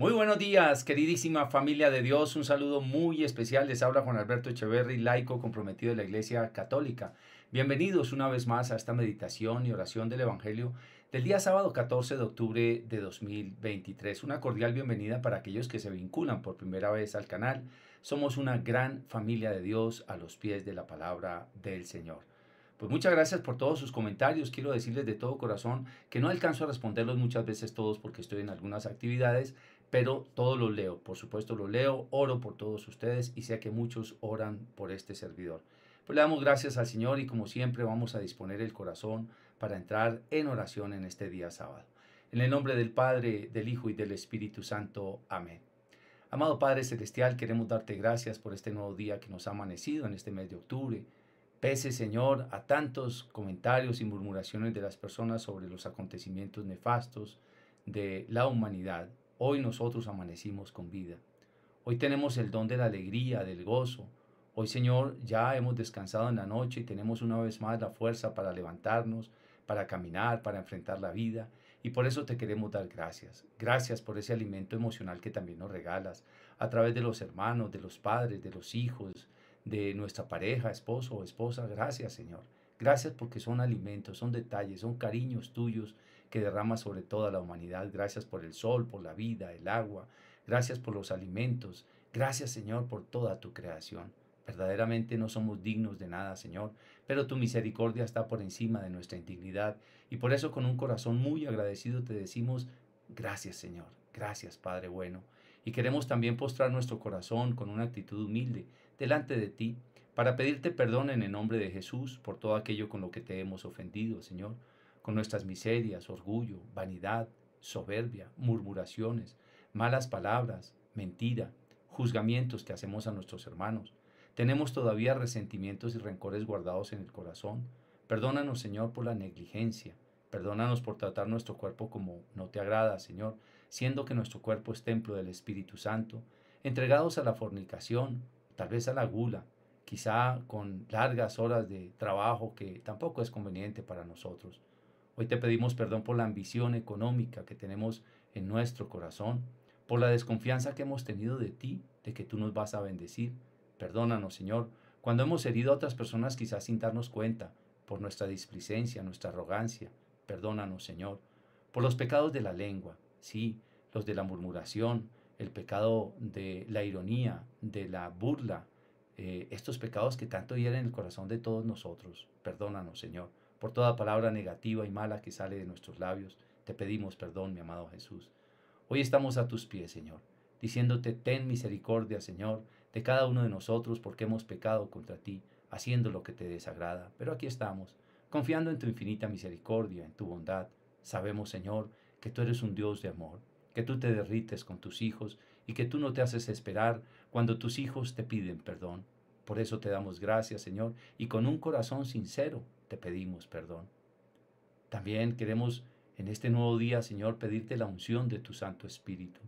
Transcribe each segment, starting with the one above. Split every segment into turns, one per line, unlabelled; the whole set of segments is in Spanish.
Muy buenos días, queridísima familia de Dios. Un saludo muy especial. Les habla Juan Alberto Echeverry, laico comprometido de la Iglesia Católica. Bienvenidos una vez más a esta meditación y oración del Evangelio del día sábado 14 de octubre de 2023. Una cordial bienvenida para aquellos que se vinculan por primera vez al canal. Somos una gran familia de Dios a los pies de la palabra del Señor. Pues muchas gracias por todos sus comentarios. Quiero decirles de todo corazón que no alcanzo a responderlos muchas veces todos porque estoy en algunas actividades, pero todos lo leo, por supuesto lo leo, oro por todos ustedes y sé que muchos oran por este servidor. Pues le damos gracias al Señor y como siempre vamos a disponer el corazón para entrar en oración en este día sábado. En el nombre del Padre, del Hijo y del Espíritu Santo. Amén. Amado Padre Celestial, queremos darte gracias por este nuevo día que nos ha amanecido en este mes de octubre. Pese, Señor, a tantos comentarios y murmuraciones de las personas sobre los acontecimientos nefastos de la humanidad Hoy nosotros amanecimos con vida. Hoy tenemos el don de la alegría, del gozo. Hoy, Señor, ya hemos descansado en la noche y tenemos una vez más la fuerza para levantarnos, para caminar, para enfrentar la vida. Y por eso te queremos dar gracias. Gracias por ese alimento emocional que también nos regalas a través de los hermanos, de los padres, de los hijos, de nuestra pareja, esposo o esposa. Gracias, Señor. Gracias porque son alimentos, son detalles, son cariños tuyos que derrama sobre toda la humanidad. Gracias por el sol, por la vida, el agua. Gracias por los alimentos. Gracias, Señor, por toda tu creación. Verdaderamente no somos dignos de nada, Señor, pero tu misericordia está por encima de nuestra indignidad. y por eso con un corazón muy agradecido te decimos, gracias, Señor, gracias, Padre bueno. Y queremos también postrar nuestro corazón con una actitud humilde delante de ti para pedirte perdón en el nombre de Jesús por todo aquello con lo que te hemos ofendido, Señor con nuestras miserias, orgullo, vanidad, soberbia, murmuraciones, malas palabras, mentira, juzgamientos que hacemos a nuestros hermanos. Tenemos todavía resentimientos y rencores guardados en el corazón. Perdónanos, Señor, por la negligencia. Perdónanos por tratar nuestro cuerpo como no te agrada, Señor, siendo que nuestro cuerpo es templo del Espíritu Santo, entregados a la fornicación, tal vez a la gula, quizá con largas horas de trabajo que tampoco es conveniente para nosotros. Hoy te pedimos perdón por la ambición económica que tenemos en nuestro corazón, por la desconfianza que hemos tenido de ti, de que tú nos vas a bendecir. Perdónanos, Señor, cuando hemos herido a otras personas quizás sin darnos cuenta, por nuestra displicencia, nuestra arrogancia. Perdónanos, Señor, por los pecados de la lengua, sí, los de la murmuración, el pecado de la ironía, de la burla, eh, estos pecados que tanto hieren el corazón de todos nosotros. Perdónanos, Señor por toda palabra negativa y mala que sale de nuestros labios. Te pedimos perdón, mi amado Jesús. Hoy estamos a tus pies, Señor, diciéndote, ten misericordia, Señor, de cada uno de nosotros, porque hemos pecado contra ti, haciendo lo que te desagrada. Pero aquí estamos, confiando en tu infinita misericordia, en tu bondad. Sabemos, Señor, que tú eres un Dios de amor, que tú te derrites con tus hijos y que tú no te haces esperar cuando tus hijos te piden perdón. Por eso te damos gracias, Señor, y con un corazón sincero te pedimos perdón. También queremos en este nuevo día, Señor, pedirte la unción de tu Santo Espíritu.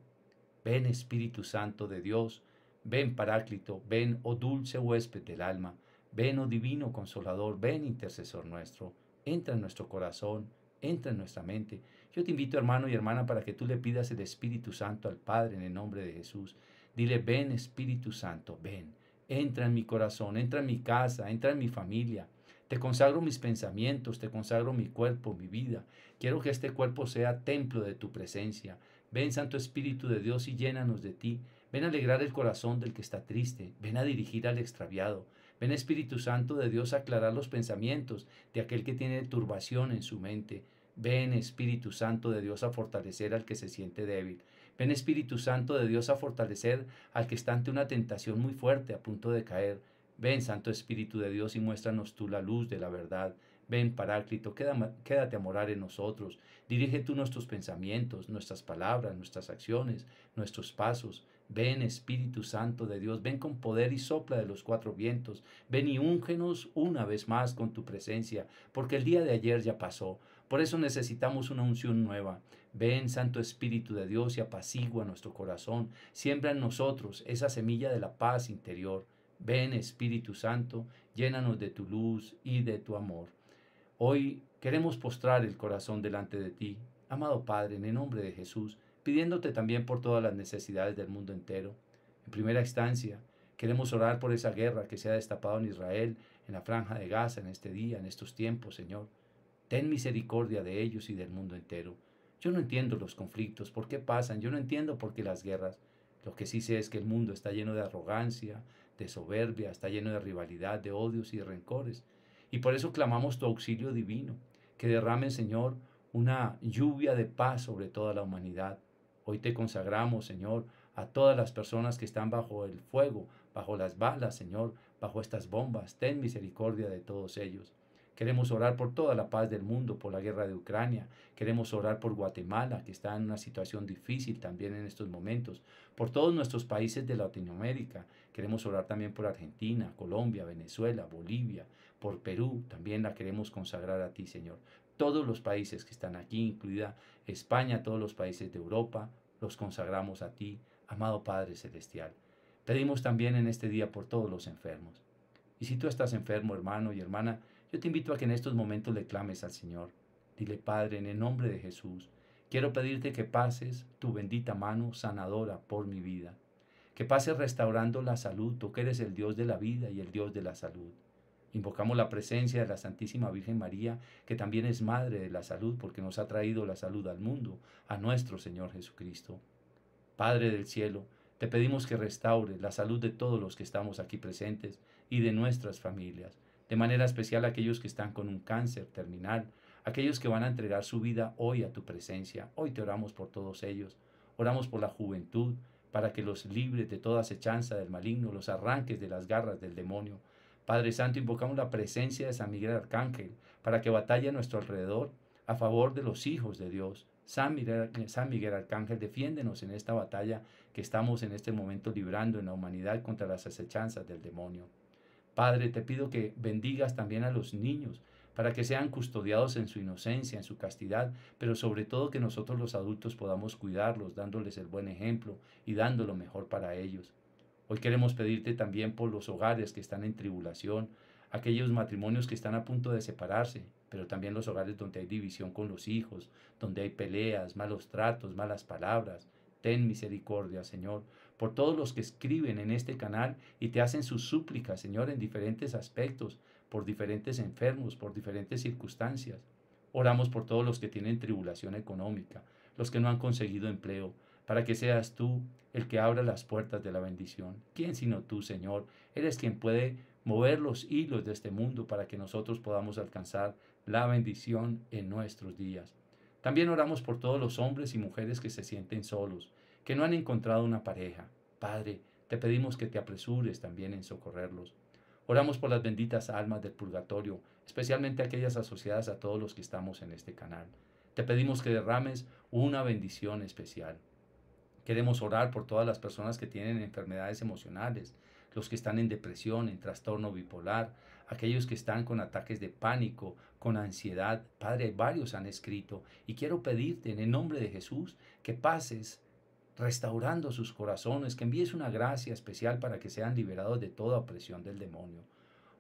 Ven Espíritu Santo de Dios, ven Paráclito, ven, oh dulce huésped del alma, ven, oh divino consolador, ven intercesor nuestro, entra en nuestro corazón, entra en nuestra mente. Yo te invito, hermano y hermana, para que tú le pidas el Espíritu Santo al Padre en el nombre de Jesús. Dile, ven Espíritu Santo, ven, entra en mi corazón, entra en mi casa, entra en mi familia, te consagro mis pensamientos, te consagro mi cuerpo, mi vida. Quiero que este cuerpo sea templo de tu presencia. Ven, Santo Espíritu de Dios, y llénanos de ti. Ven a alegrar el corazón del que está triste. Ven a dirigir al extraviado. Ven, Espíritu Santo de Dios, a aclarar los pensamientos de aquel que tiene turbación en su mente. Ven Espíritu Santo de Dios a fortalecer al que se siente débil. Ven Espíritu Santo de Dios a fortalecer al que está ante una tentación muy fuerte a punto de caer. Ven, Santo Espíritu de Dios, y muéstranos tú la luz de la verdad. Ven, Paráclito, quédate a morar en nosotros. Dirige tú nuestros pensamientos, nuestras palabras, nuestras acciones, nuestros pasos. Ven, Espíritu Santo de Dios, ven con poder y sopla de los cuatro vientos. Ven y úngenos una vez más con tu presencia, porque el día de ayer ya pasó. Por eso necesitamos una unción nueva. Ven, Santo Espíritu de Dios, y apacigua nuestro corazón. Siembra en nosotros esa semilla de la paz interior. Ven Espíritu Santo, llénanos de tu luz y de tu amor. Hoy queremos postrar el corazón delante de ti, amado Padre, en el nombre de Jesús, pidiéndote también por todas las necesidades del mundo entero. En primera instancia, queremos orar por esa guerra que se ha destapado en Israel, en la franja de Gaza, en este día, en estos tiempos, Señor. Ten misericordia de ellos y del mundo entero. Yo no entiendo los conflictos, por qué pasan, yo no entiendo por qué las guerras. Lo que sí sé es que el mundo está lleno de arrogancia, de soberbia, está lleno de rivalidad, de odios y de rencores. Y por eso clamamos tu auxilio divino, que derrame, Señor, una lluvia de paz sobre toda la humanidad. Hoy te consagramos, Señor, a todas las personas que están bajo el fuego, bajo las balas, Señor, bajo estas bombas. Ten misericordia de todos ellos. Queremos orar por toda la paz del mundo, por la guerra de Ucrania. Queremos orar por Guatemala, que está en una situación difícil también en estos momentos. Por todos nuestros países de Latinoamérica. Queremos orar también por Argentina, Colombia, Venezuela, Bolivia, por Perú, también la queremos consagrar a ti, Señor. Todos los países que están aquí, incluida España, todos los países de Europa, los consagramos a ti, amado Padre Celestial. Pedimos también en este día por todos los enfermos. Y si tú estás enfermo, hermano y hermana, yo te invito a que en estos momentos le clames al Señor. Dile, Padre, en el nombre de Jesús, quiero pedirte que pases tu bendita mano sanadora por mi vida que pases restaurando la salud, tú que eres el Dios de la vida y el Dios de la salud. Invocamos la presencia de la Santísima Virgen María, que también es Madre de la Salud, porque nos ha traído la salud al mundo, a nuestro Señor Jesucristo. Padre del cielo, te pedimos que restaure la salud de todos los que estamos aquí presentes y de nuestras familias, de manera especial aquellos que están con un cáncer terminal, aquellos que van a entregar su vida hoy a tu presencia. Hoy te oramos por todos ellos. Oramos por la juventud, para que los libres de toda acechanza del maligno, los arranques de las garras del demonio. Padre Santo, invocamos la presencia de San Miguel Arcángel para que batalle a nuestro alrededor a favor de los hijos de Dios. San Miguel, San Miguel Arcángel, defiéndenos en esta batalla que estamos en este momento librando en la humanidad contra las acechanzas del demonio. Padre, te pido que bendigas también a los niños para que sean custodiados en su inocencia, en su castidad, pero sobre todo que nosotros los adultos podamos cuidarlos, dándoles el buen ejemplo y dando lo mejor para ellos. Hoy queremos pedirte también por los hogares que están en tribulación, aquellos matrimonios que están a punto de separarse, pero también los hogares donde hay división con los hijos, donde hay peleas, malos tratos, malas palabras. Ten misericordia, Señor, por todos los que escriben en este canal y te hacen sus súplicas, Señor, en diferentes aspectos, por diferentes enfermos, por diferentes circunstancias. Oramos por todos los que tienen tribulación económica, los que no han conseguido empleo, para que seas tú el que abra las puertas de la bendición. ¿Quién sino tú, Señor? Eres quien puede mover los hilos de este mundo para que nosotros podamos alcanzar la bendición en nuestros días. También oramos por todos los hombres y mujeres que se sienten solos, que no han encontrado una pareja. Padre, te pedimos que te apresures también en socorrerlos. Oramos por las benditas almas del purgatorio, especialmente aquellas asociadas a todos los que estamos en este canal. Te pedimos que derrames una bendición especial. Queremos orar por todas las personas que tienen enfermedades emocionales, los que están en depresión, en trastorno bipolar, aquellos que están con ataques de pánico, con ansiedad. Padre, varios han escrito y quiero pedirte en el nombre de Jesús que pases restaurando sus corazones, que envíes una gracia especial para que sean liberados de toda opresión del demonio.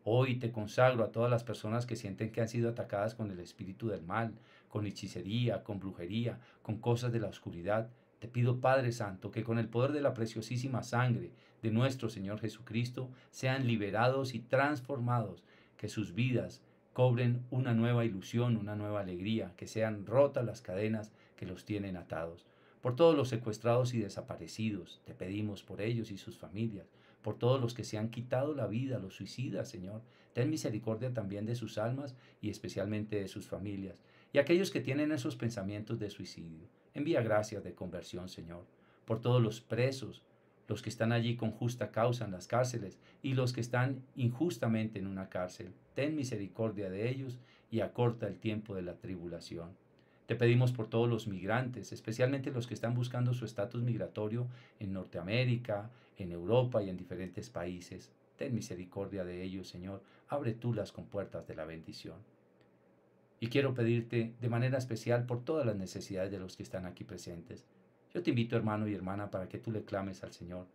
Hoy te consagro a todas las personas que sienten que han sido atacadas con el espíritu del mal, con hechicería, con brujería, con cosas de la oscuridad. Te pido, Padre Santo, que con el poder de la preciosísima sangre de nuestro Señor Jesucristo sean liberados y transformados, que sus vidas cobren una nueva ilusión, una nueva alegría, que sean rotas las cadenas que los tienen atados por todos los secuestrados y desaparecidos, te pedimos por ellos y sus familias, por todos los que se han quitado la vida, los suicidas, Señor. Ten misericordia también de sus almas y especialmente de sus familias, y aquellos que tienen esos pensamientos de suicidio. Envía gracias de conversión, Señor, por todos los presos, los que están allí con justa causa en las cárceles y los que están injustamente en una cárcel. Ten misericordia de ellos y acorta el tiempo de la tribulación. Te pedimos por todos los migrantes, especialmente los que están buscando su estatus migratorio en Norteamérica, en Europa y en diferentes países. Ten misericordia de ellos, Señor. Abre tú las compuertas de la bendición. Y quiero pedirte de manera especial por todas las necesidades de los que están aquí presentes. Yo te invito, hermano y hermana, para que tú le clames al Señor.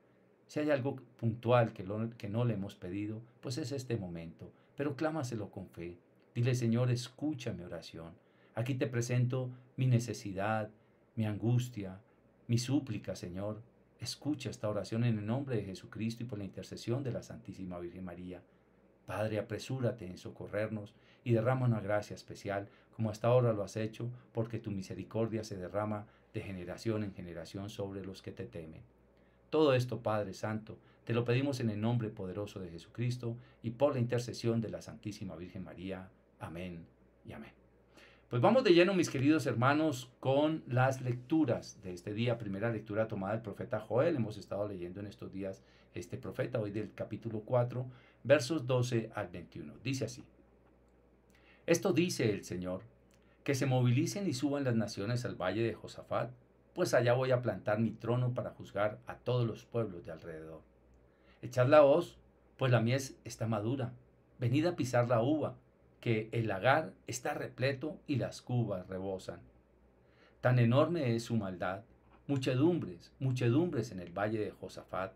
Si hay algo puntual que, que no le hemos pedido, pues es este momento, pero clámaselo con fe. Dile, Señor, escucha mi oración. Aquí te presento mi necesidad, mi angustia, mi súplica, Señor. Escucha esta oración en el nombre de Jesucristo y por la intercesión de la Santísima Virgen María. Padre, apresúrate en socorrernos y derrama una gracia especial, como hasta ahora lo has hecho, porque tu misericordia se derrama de generación en generación sobre los que te temen. Todo esto, Padre Santo, te lo pedimos en el nombre poderoso de Jesucristo y por la intercesión de la Santísima Virgen María. Amén y amén. Pues vamos de lleno, mis queridos hermanos, con las lecturas de este día. Primera lectura tomada del profeta Joel. Hemos estado leyendo en estos días este profeta, hoy del capítulo 4, versos 12 al 21. Dice así. Esto dice el Señor, que se movilicen y suban las naciones al valle de Josafat, pues allá voy a plantar mi trono para juzgar a todos los pueblos de alrededor. Echad la hoz, pues la mies está madura. Venid a pisar la uva, que el lagar está repleto y las cubas rebosan. Tan enorme es su maldad, muchedumbres, muchedumbres en el valle de Josafat,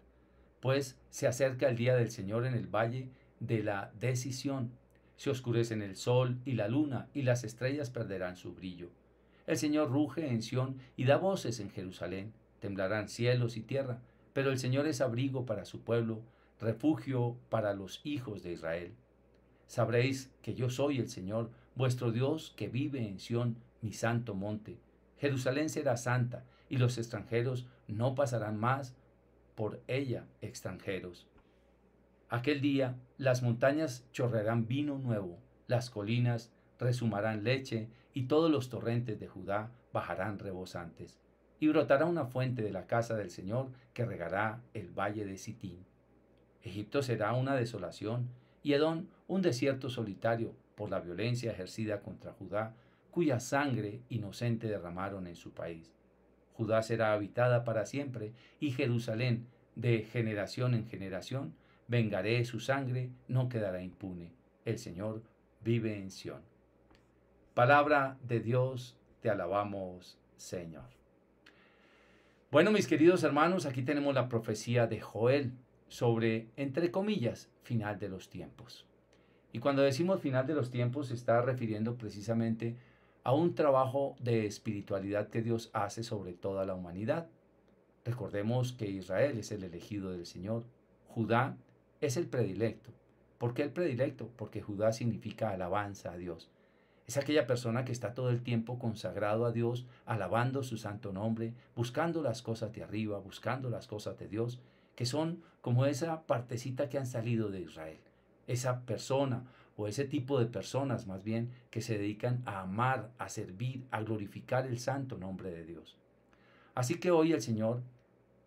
pues se acerca el día del Señor en el valle de la decisión. Se oscurecen el sol y la luna, y las estrellas perderán su brillo. El Señor ruge en Sión y da voces en Jerusalén. Temblarán cielos y tierra, pero el Señor es abrigo para su pueblo, refugio para los hijos de Israel. Sabréis que yo soy el Señor, vuestro Dios, que vive en Sión, mi santo monte. Jerusalén será santa, y los extranjeros no pasarán más por ella extranjeros. Aquel día las montañas chorrearán vino nuevo, las colinas resumarán leche, y todos los torrentes de Judá bajarán rebosantes. Y brotará una fuente de la casa del Señor que regará el valle de Sitín. Egipto será una desolación, y Edom un desierto solitario por la violencia ejercida contra Judá, cuya sangre inocente derramaron en su país. Judá será habitada para siempre y Jerusalén, de generación en generación, vengaré su sangre, no quedará impune. El Señor vive en Sión. Palabra de Dios, te alabamos, Señor. Bueno, mis queridos hermanos, aquí tenemos la profecía de Joel sobre, entre comillas, final de los tiempos. Y cuando decimos final de los tiempos, se está refiriendo precisamente a un trabajo de espiritualidad que Dios hace sobre toda la humanidad. Recordemos que Israel es el elegido del Señor, Judá es el predilecto. ¿Por qué el predilecto? Porque Judá significa alabanza a Dios. Es aquella persona que está todo el tiempo consagrado a Dios, alabando su santo nombre, buscando las cosas de arriba, buscando las cosas de Dios, que son como esa partecita que han salido de Israel esa persona o ese tipo de personas más bien que se dedican a amar, a servir, a glorificar el santo nombre de Dios. Así que hoy el Señor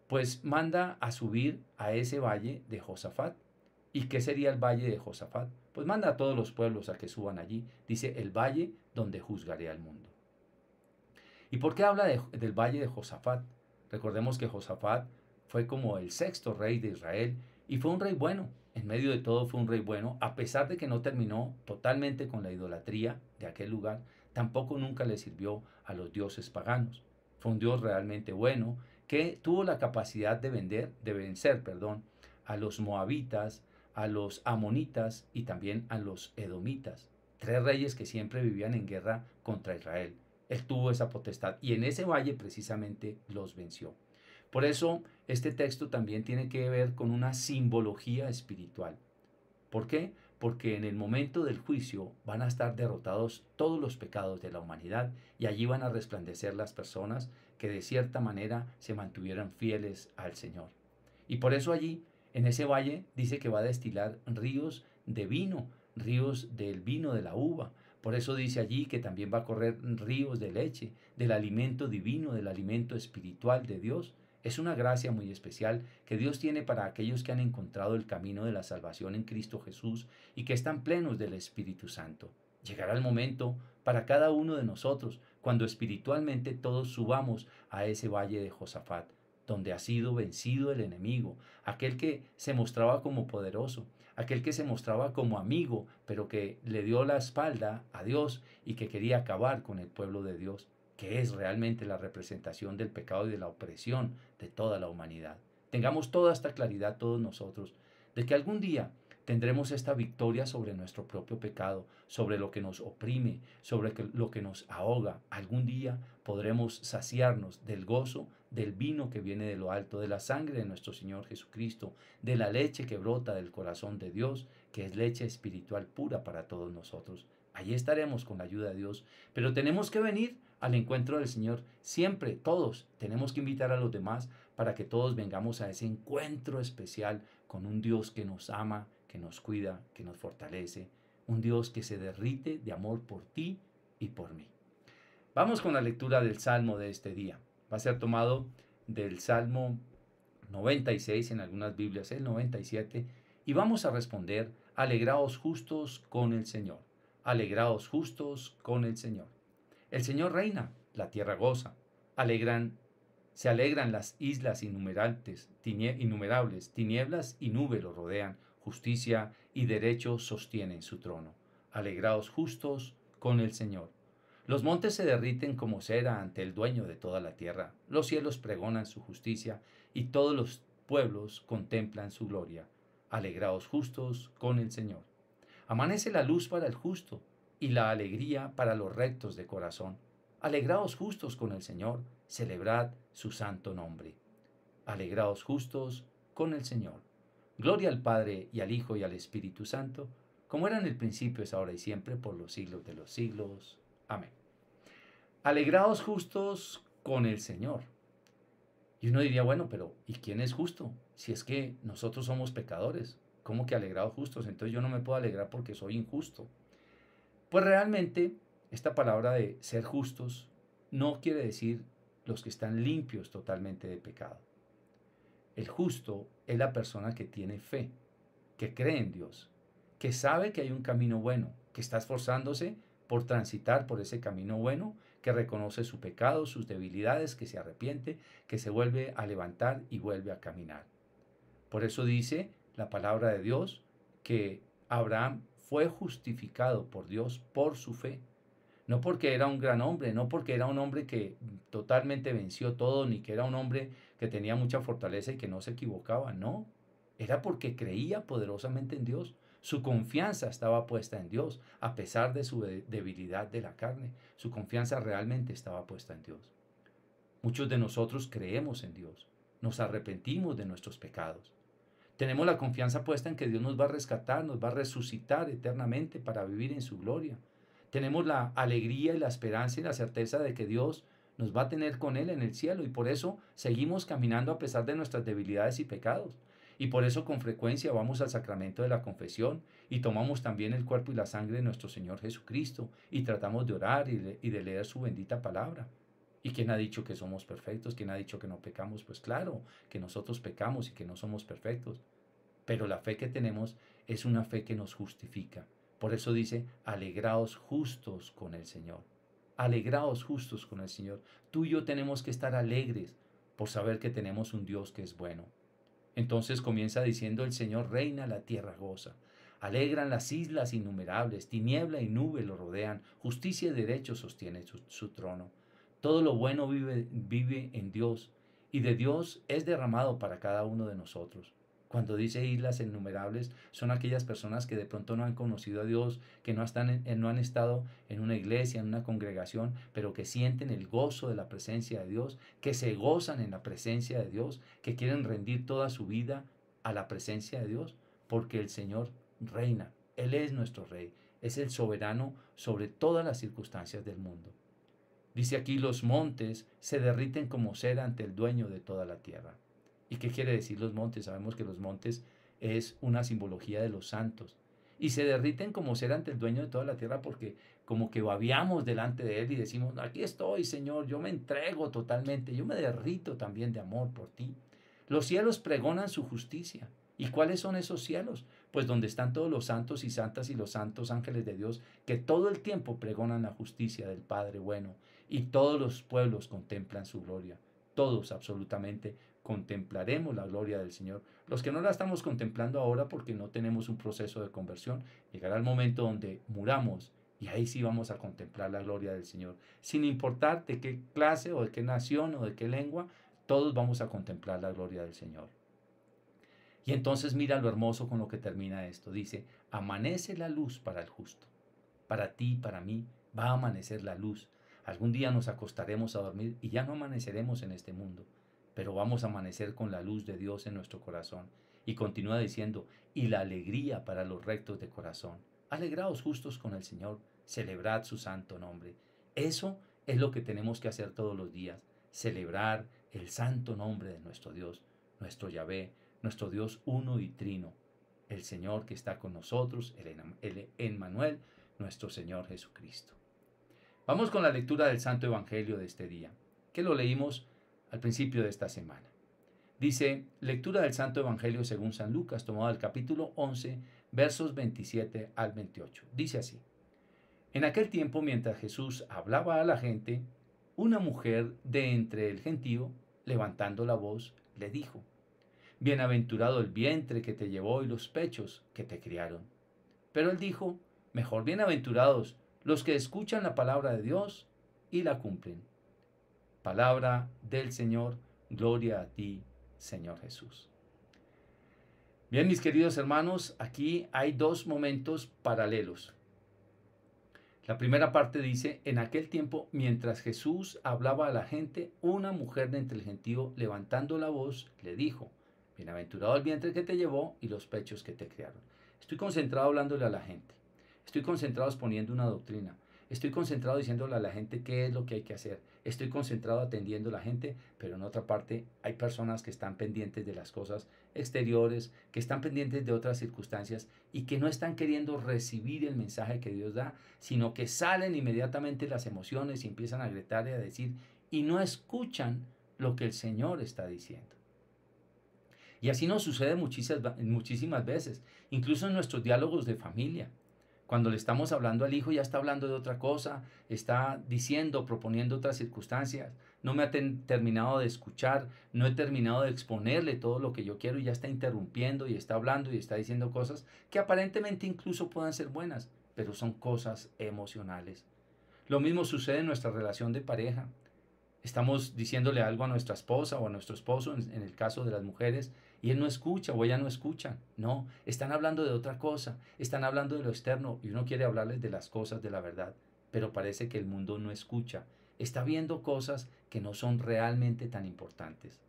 pues manda a subir a ese valle de Josafat. ¿Y qué sería el valle de Josafat? Pues manda a todos los pueblos a que suban allí. Dice, el valle donde juzgaré al mundo. ¿Y por qué habla del valle de Josafat? Recordemos que Josafat fue como el sexto rey de Israel y fue un rey bueno, en medio de todo fue un rey bueno, a pesar de que no terminó totalmente con la idolatría de aquel lugar, tampoco nunca le sirvió a los dioses paganos. Fue un dios realmente bueno que tuvo la capacidad de vender, de vencer, perdón, a los moabitas, a los amonitas y también a los edomitas, tres reyes que siempre vivían en guerra contra Israel. Él tuvo esa potestad y en ese valle precisamente los venció. Por eso este texto también tiene que ver con una simbología espiritual. ¿Por qué? Porque en el momento del juicio van a estar derrotados todos los pecados de la humanidad y allí van a resplandecer las personas que de cierta manera se mantuvieran fieles al Señor. Y por eso allí, en ese valle, dice que va a destilar ríos de vino, ríos del vino de la uva. Por eso dice allí que también va a correr ríos de leche, del alimento divino, del alimento espiritual de Dios. Es una gracia muy especial que Dios tiene para aquellos que han encontrado el camino de la salvación en Cristo Jesús y que están plenos del Espíritu Santo. Llegará el momento para cada uno de nosotros cuando espiritualmente todos subamos a ese valle de Josafat, donde ha sido vencido el enemigo, aquel que se mostraba como poderoso, aquel que se mostraba como amigo, pero que le dio la espalda a Dios y que quería acabar con el pueblo de Dios que es realmente la representación del pecado y de la opresión de toda la humanidad. Tengamos toda esta claridad todos nosotros de que algún día tendremos esta victoria sobre nuestro propio pecado, sobre lo que nos oprime, sobre lo que nos ahoga. Algún día podremos saciarnos del gozo, del vino que viene de lo alto, de la sangre de nuestro Señor Jesucristo, de la leche que brota del corazón de Dios, que es leche espiritual pura para todos nosotros. Allí estaremos con la ayuda de Dios. Pero tenemos que venir al encuentro del Señor. Siempre, todos, tenemos que invitar a los demás para que todos vengamos a ese encuentro especial con un Dios que nos ama, que nos cuida, que nos fortalece. Un Dios que se derrite de amor por ti y por mí. Vamos con la lectura del Salmo de este día. Va a ser tomado del Salmo 96, en algunas Biblias el 97, y vamos a responder, alegraos justos con el Señor. Alegrados justos con el Señor. El Señor reina, la tierra goza. Alegran, se alegran las islas innumerables, innumerables, tinieblas y nube lo rodean. Justicia y derecho sostienen su trono. Alegrados justos con el Señor. Los montes se derriten como cera ante el dueño de toda la tierra. Los cielos pregonan su justicia y todos los pueblos contemplan su gloria. Alegrados justos con el Señor. Amanece la luz para el justo y la alegría para los rectos de corazón. Alegraos justos con el Señor, celebrad su santo nombre. Alegraos justos con el Señor. Gloria al Padre y al Hijo y al Espíritu Santo, como era en el principio, es ahora y siempre, por los siglos de los siglos. Amén. Alegraos justos con el Señor. Y uno diría, bueno, pero ¿y quién es justo? Si es que nosotros somos pecadores, ¿Cómo que alegrados justos? Entonces yo no me puedo alegrar porque soy injusto. Pues realmente esta palabra de ser justos no quiere decir los que están limpios totalmente de pecado. El justo es la persona que tiene fe, que cree en Dios, que sabe que hay un camino bueno, que está esforzándose por transitar por ese camino bueno, que reconoce su pecado, sus debilidades, que se arrepiente, que se vuelve a levantar y vuelve a caminar. Por eso dice, la palabra de Dios que Abraham fue justificado por Dios por su fe. No porque era un gran hombre, no porque era un hombre que totalmente venció todo, ni que era un hombre que tenía mucha fortaleza y que no se equivocaba, no. Era porque creía poderosamente en Dios. Su confianza estaba puesta en Dios, a pesar de su debilidad de la carne. Su confianza realmente estaba puesta en Dios. Muchos de nosotros creemos en Dios, nos arrepentimos de nuestros pecados, tenemos la confianza puesta en que Dios nos va a rescatar, nos va a resucitar eternamente para vivir en su gloria. Tenemos la alegría y la esperanza y la certeza de que Dios nos va a tener con Él en el cielo y por eso seguimos caminando a pesar de nuestras debilidades y pecados. Y por eso con frecuencia vamos al sacramento de la confesión y tomamos también el cuerpo y la sangre de nuestro Señor Jesucristo y tratamos de orar y de, leer su bendita palabra. ¿Y quién ha dicho que somos perfectos? ¿Quién ha dicho que no pecamos? Pues claro, que nosotros pecamos y que no somos perfectos. Pero la fe que tenemos es una fe que nos justifica. Por eso dice, alegraos justos con el Señor. Alegraos justos con el Señor. Tú y yo tenemos que estar alegres por saber que tenemos un Dios que es bueno. Entonces comienza diciendo, el Señor reina, la tierra goza. Alegran las islas innumerables, tiniebla y nube lo rodean, justicia y derecho sostiene su trono. Todo lo bueno vive, vive en Dios y de Dios es derramado para cada uno de nosotros. Cuando dice islas innumerables, son aquellas personas que de pronto no han conocido a Dios, que no, están no han estado en una iglesia, en una congregación, pero que sienten el gozo de la presencia de Dios, que se gozan en la presencia de Dios, que quieren rendir toda su vida a la presencia de Dios, porque el Señor reina, Él es nuestro Rey, es el soberano sobre todas las circunstancias del mundo. Dice aquí, los montes se derriten como ser ante el dueño de toda la tierra. ¿Y qué quiere decir los montes? Sabemos que los montes es una simbología de los santos. Y se derriten como ser ante el dueño de toda la tierra porque como que babiamos delante de él y decimos, aquí estoy, Señor, yo me entrego totalmente, yo me derrito también de amor por ti. Los cielos pregonan su justicia ¿Y cuáles son esos cielos? Pues donde están todos los santos y santas y los santos ángeles de Dios que todo el tiempo pregonan la justicia del Padre bueno y todos los pueblos contemplan su gloria. Todos absolutamente contemplaremos la gloria del Señor. Los que no la estamos contemplando ahora porque no tenemos un proceso de conversión, llegará el momento donde muramos y ahí sí vamos a contemplar la gloria del Señor. Sin importar de qué clase o de qué nación o de qué lengua, todos vamos a contemplar la gloria del Señor. Y entonces mira lo hermoso con lo que termina esto. Dice, amanece la luz para el justo. Para ti, para mí, va a amanecer la luz. Algún día nos acostaremos a dormir y ya no amaneceremos en este mundo, pero vamos a amanecer con la luz de Dios en nuestro corazón. Y continúa diciendo, y la alegría para los rectos de corazón. Alegraos justos con el Señor, celebrad su santo nombre. Eso es lo que tenemos que hacer todos los días, celebrar el santo nombre de nuestro Dios, nuestro Yahvé, nuestro Dios uno y trino, el Señor que está con nosotros, el Emmanuel, nuestro Señor Jesucristo. Vamos con la lectura del Santo Evangelio de este día, que lo leímos al principio de esta semana. Dice, lectura del Santo Evangelio según San Lucas, tomado del capítulo 11, versos 27 al 28. Dice así, en aquel tiempo mientras Jesús hablaba a la gente, una mujer de entre el gentío, levantando la voz, le dijo, Bienaventurado el vientre que te llevó y los pechos que te criaron. Pero él dijo, mejor bienaventurados los que escuchan la palabra de Dios y la cumplen. Palabra del Señor, gloria a ti, Señor Jesús. Bien, mis queridos hermanos, aquí hay dos momentos paralelos. La primera parte dice, en aquel tiempo, mientras Jesús hablaba a la gente, una mujer de entre el gentío, levantando la voz, le dijo, Bienaventurado el vientre que te llevó y los pechos que te crearon. Estoy concentrado hablándole a la gente. Estoy concentrado exponiendo una doctrina. Estoy concentrado diciéndole a la gente qué es lo que hay que hacer. Estoy concentrado atendiendo a la gente, pero en otra parte hay personas que están pendientes de las cosas exteriores, que están pendientes de otras circunstancias y que no están queriendo recibir el mensaje que Dios da, sino que salen inmediatamente las emociones y empiezan a gritar y a decir y no escuchan lo que el Señor está diciendo. Y así nos sucede muchísimas, veces, incluso en nuestros diálogos de familia. Cuando le estamos hablando al hijo ya está hablando de otra cosa, está diciendo, proponiendo otras circunstancias, no me ha terminado de escuchar, no he terminado de exponerle todo lo que yo quiero y ya está interrumpiendo y está hablando y está diciendo cosas que aparentemente incluso puedan ser buenas, pero son cosas emocionales. Lo mismo sucede en nuestra relación de pareja. Estamos diciéndole algo a nuestra esposa o a nuestro esposo, en el caso de las mujeres, y él no escucha o ella no escucha. No, están hablando de otra cosa, están hablando de lo externo y uno quiere hablarles de las cosas de la verdad, pero parece que el mundo no escucha, está viendo cosas que no son realmente tan importantes.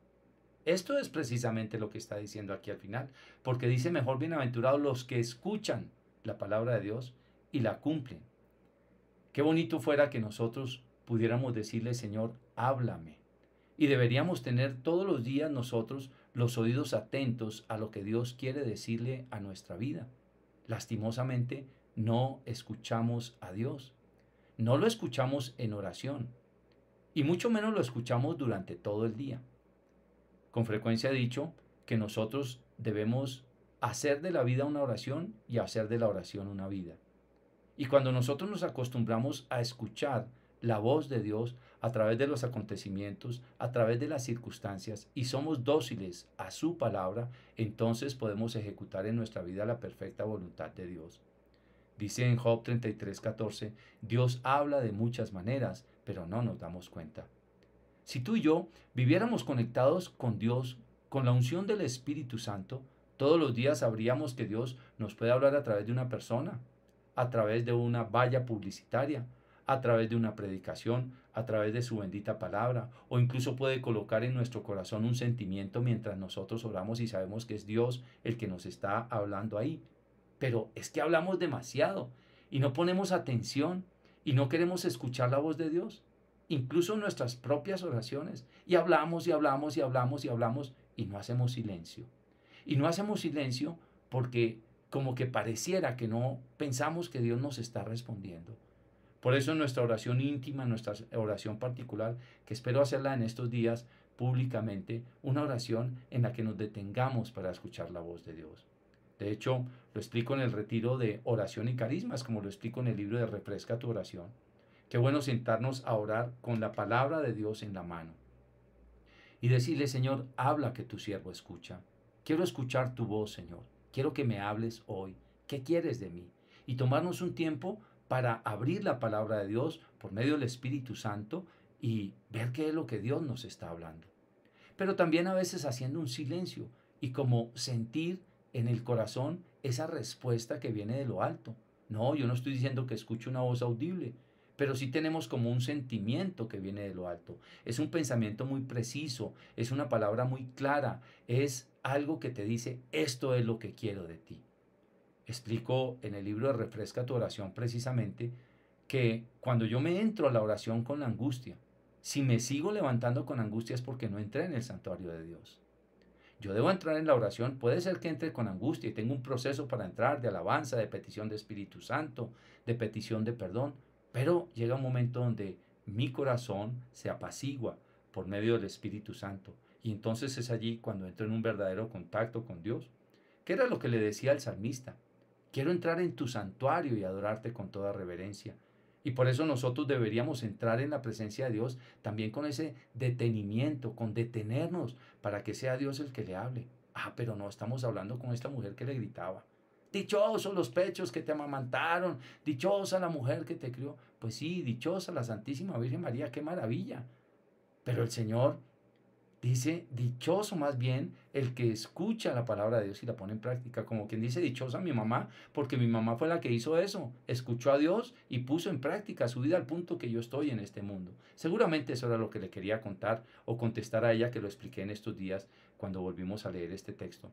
Esto es precisamente lo que está diciendo aquí al final, porque dice mejor bienaventurados los que escuchan la palabra de Dios y la cumplen. Qué bonito fuera que nosotros pudiéramos decirle, Señor, háblame. Y deberíamos tener todos los días nosotros los oídos atentos a lo que Dios quiere decirle a nuestra vida. Lastimosamente, no escuchamos a Dios. No lo escuchamos en oración. Y mucho menos lo escuchamos durante todo el día. Con frecuencia he dicho que nosotros debemos hacer de la vida una oración y hacer de la oración una vida. Y cuando nosotros nos acostumbramos a escuchar la voz de Dios a través de los acontecimientos, a través de las circunstancias y somos dóciles a su palabra, entonces podemos ejecutar en nuestra vida la perfecta voluntad de Dios. Dice en Job 33:14, Dios habla de muchas maneras, pero no nos damos cuenta. Si tú y yo viviéramos conectados con Dios, con la unción del Espíritu Santo, todos los días sabríamos que Dios nos puede hablar a través de una persona, a través de una valla publicitaria, a través de una predicación, a través de su bendita palabra, o incluso puede colocar en nuestro corazón un sentimiento mientras nosotros oramos y sabemos que es Dios el que nos está hablando ahí. Pero es que hablamos demasiado y no ponemos atención y no queremos escuchar la voz de Dios, incluso en nuestras propias oraciones, y hablamos y hablamos y hablamos y hablamos y no hacemos silencio. Y no hacemos silencio porque como que pareciera que no pensamos que Dios nos está respondiendo. Por eso nuestra oración íntima, nuestra oración particular, que espero hacerla en estos días públicamente, una oración en la que nos detengamos para escuchar la voz de Dios. De hecho, lo explico en el retiro de oración y carismas, como lo explico en el libro de Refresca tu oración. Qué bueno sentarnos a orar con la palabra de Dios en la mano. Y decirle, Señor, habla que tu siervo escucha. Quiero escuchar tu voz, Señor. Quiero que me hables hoy. ¿Qué quieres de mí? Y tomarnos un tiempo para abrir la palabra de Dios por medio del Espíritu Santo y ver qué es lo que Dios nos está hablando. Pero también a veces haciendo un silencio y como sentir en el corazón esa respuesta que viene de lo alto. No, yo no estoy diciendo que escuche una voz audible, pero sí tenemos como un sentimiento que viene de lo alto. Es un pensamiento muy preciso, es una palabra muy clara, es algo que te dice, esto es lo que quiero de ti explico en el libro de Refresca tu oración precisamente que cuando yo me entro a la oración con la angustia, si me sigo levantando con angustia es porque no entré en el santuario de Dios. Yo debo entrar en la oración, puede ser que entre con angustia y tenga un proceso para entrar de alabanza, de petición de Espíritu Santo, de petición de perdón, pero llega un momento donde mi corazón se apacigua por medio del Espíritu Santo. Y entonces es allí cuando entro en un verdadero contacto con Dios. ¿Qué era lo que le decía el salmista? Quiero entrar en tu santuario y adorarte con toda reverencia. Y por eso nosotros deberíamos entrar en la presencia de Dios también con ese detenimiento, con detenernos, para que sea Dios el que le hable. Ah, pero no estamos hablando con esta mujer que le gritaba. Dichosos los pechos que te amamantaron, dichosa la mujer que te crió. Pues sí, dichosa la Santísima Virgen María, qué maravilla. Pero el Señor Dice, dichoso más bien el que escucha la palabra de Dios y la pone en práctica. Como quien dice, dichosa mi mamá, porque mi mamá fue la que hizo eso. Escuchó a Dios y puso en práctica su vida al punto que yo estoy en este mundo. Seguramente eso era lo que le quería contar o contestar a ella que lo expliqué en estos días cuando volvimos a leer este texto.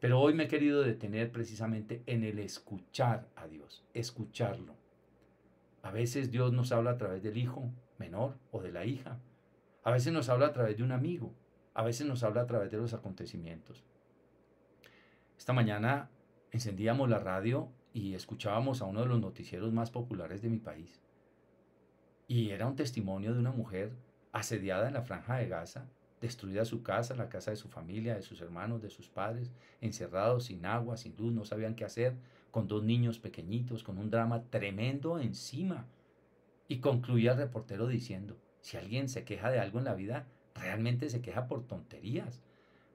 Pero hoy me he querido detener precisamente en el escuchar a Dios, escucharlo. A veces Dios nos habla a través del hijo menor o de la hija. A veces nos habla a través de un amigo, a veces nos habla a través de los acontecimientos. Esta mañana encendíamos la radio y escuchábamos a uno de los noticieros más populares de mi país. Y era un testimonio de una mujer asediada en la franja de Gaza, destruida su casa, la casa de su familia, de sus hermanos, de sus padres, encerrados sin agua, sin luz, no sabían qué hacer, con dos niños pequeñitos, con un drama tremendo encima. Y concluía el reportero diciendo, si alguien se queja de algo en la vida, realmente se queja por tonterías.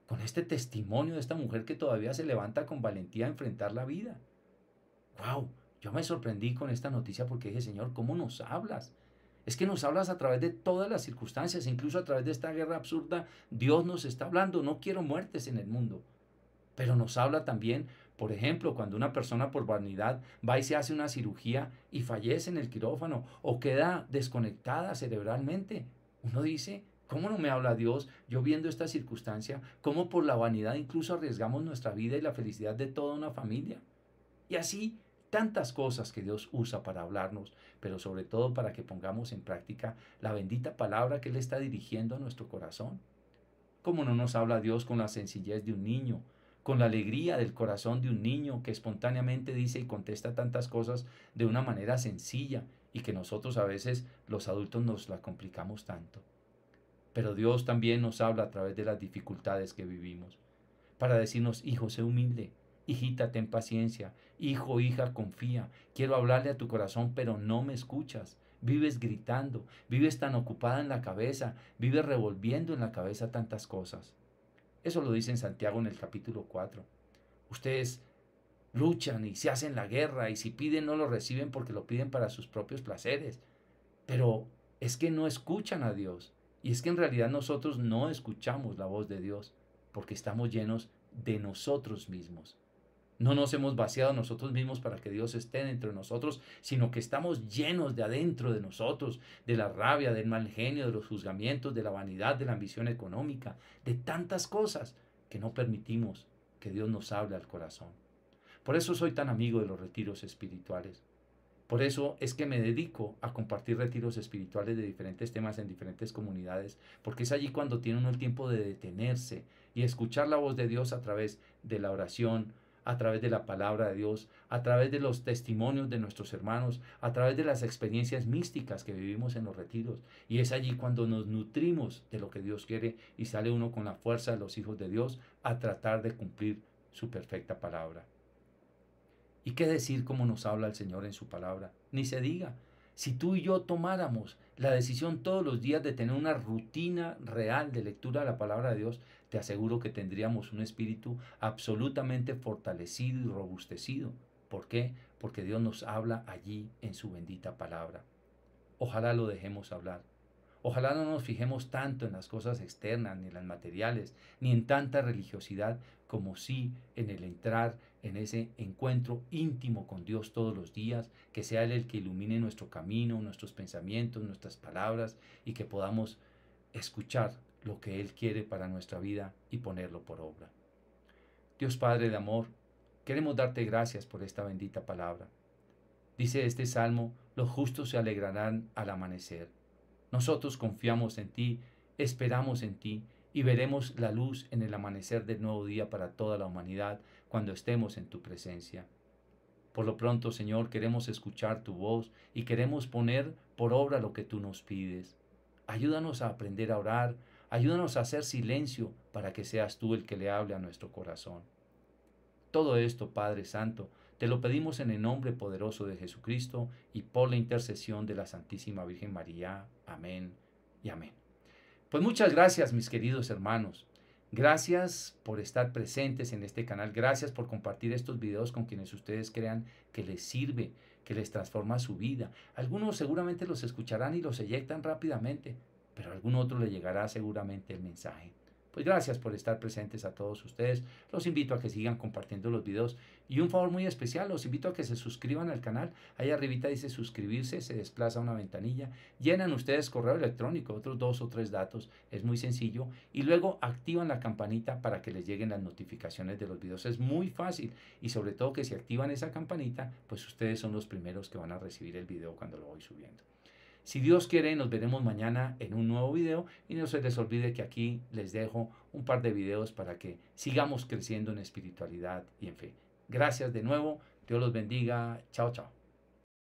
Con este testimonio de esta mujer que todavía se levanta con valentía a enfrentar la vida. ¡Wow! Yo me sorprendí con esta noticia porque dije, Señor, ¿cómo nos hablas? Es que nos hablas a través de todas las circunstancias, incluso a través de esta guerra absurda. Dios nos está hablando, no quiero muertes en el mundo. Pero nos habla también, por ejemplo, cuando una persona por vanidad va y se hace una cirugía y fallece en el quirófano o queda desconectada cerebralmente. Uno dice, ¿Cómo no me habla Dios? Yo viendo esta circunstancia, ¿cómo por la vanidad incluso arriesgamos nuestra vida y la felicidad de toda una familia? Y así tantas cosas que Dios usa para hablarnos, pero sobre todo para que pongamos en práctica la bendita palabra que Él está dirigiendo a nuestro corazón. ¿Cómo no nos habla Dios con la sencillez de un niño, con la alegría del corazón de un niño que espontáneamente dice y contesta tantas cosas de una manera sencilla y que nosotros a veces los adultos nos la complicamos tanto? Pero Dios también nos habla a través de las dificultades que vivimos, para decirnos, hijo, sé humilde, hijita, ten paciencia, hijo, hija, confía, quiero hablarle a tu corazón, pero no me escuchas. Vives gritando, vives tan ocupada en la cabeza, vives revolviendo en la cabeza tantas cosas. Eso lo dice en Santiago en el capítulo 4. Ustedes luchan y se hacen la guerra y si piden no lo reciben porque lo piden para sus propios placeres. Pero es que no escuchan a Dios. Y es que en realidad nosotros no escuchamos la voz de Dios porque estamos llenos de nosotros mismos. No nos hemos vaciado nosotros mismos para que Dios esté dentro de nosotros, sino que estamos llenos de adentro de nosotros, de la rabia, del mal genio, de los juzgamientos, de la vanidad, de la ambición económica, de tantas cosas que no permitimos que Dios nos hable al corazón. Por eso soy tan amigo de los retiros espirituales, por eso es que me dedico a compartir retiros espirituales de diferentes temas en diferentes comunidades, porque es allí cuando tiene uno el tiempo de detenerse y escuchar la voz de Dios a través de la oración, a través de la palabra de Dios, a través de los testimonios de nuestros hermanos, a través de las experiencias místicas que vivimos en los retiros. Y es allí cuando nos nutrimos de lo que Dios quiere y sale uno con la fuerza de los hijos de Dios a tratar de cumplir su perfecta palabra. ¿Y qué decir cómo nos habla el Señor en su palabra? Ni se diga. Si tú y yo tomáramos la decisión todos los días de tener una rutina real de lectura de la palabra de Dios, te aseguro que tendríamos un espíritu absolutamente fortalecido y robustecido. ¿Por qué? Porque Dios nos habla allí en su bendita palabra. Ojalá lo dejemos hablar. Ojalá no nos fijemos tanto en las cosas externas, ni en las materiales, ni en tanta religiosidad, como sí en el entrar en ese encuentro íntimo con Dios todos los días, que sea Él el que ilumine nuestro camino, nuestros pensamientos, nuestras palabras, y que podamos escuchar lo que Él quiere para nuestra vida y ponerlo por obra. Dios Padre de amor, queremos darte gracias por esta bendita palabra. Dice este salmo, los justos se alegrarán al amanecer. Nosotros confiamos en ti, esperamos en ti y veremos la luz en el amanecer del nuevo día para toda la humanidad cuando estemos en tu presencia. Por lo pronto, Señor, queremos escuchar tu voz y queremos poner por obra lo que tú nos pides. Ayúdanos a aprender a orar, ayúdanos a hacer silencio para que seas tú el que le hable a nuestro corazón. Todo esto, Padre Santo, te lo pedimos en el nombre poderoso de Jesucristo y por la intercesión de la Santísima Virgen María. Amén y amén. Pues muchas gracias mis queridos hermanos. Gracias por estar presentes en este canal. Gracias por compartir estos videos con quienes ustedes crean que les sirve, que les transforma su vida. Algunos seguramente los escucharán y los eyectan rápidamente, pero a algún otro le llegará seguramente el mensaje. Pues gracias por estar presentes a todos ustedes. Los invito a que sigan compartiendo los videos. Y un favor muy especial, los invito a que se suscriban al canal. Ahí arribita dice suscribirse, se desplaza una ventanilla. Llenan ustedes correo electrónico, otros dos o tres datos. Es muy sencillo. Y luego activan la campanita para que les lleguen las notificaciones de los videos. Es muy fácil. Y sobre todo que si activan esa campanita, pues ustedes son los primeros que van a recibir el video cuando lo voy subiendo. Si Dios quiere, nos veremos mañana en un nuevo video y no se les olvide que aquí les dejo un par de videos para que sigamos creciendo en espiritualidad y en fe. Gracias de nuevo, Dios los bendiga, chao chao.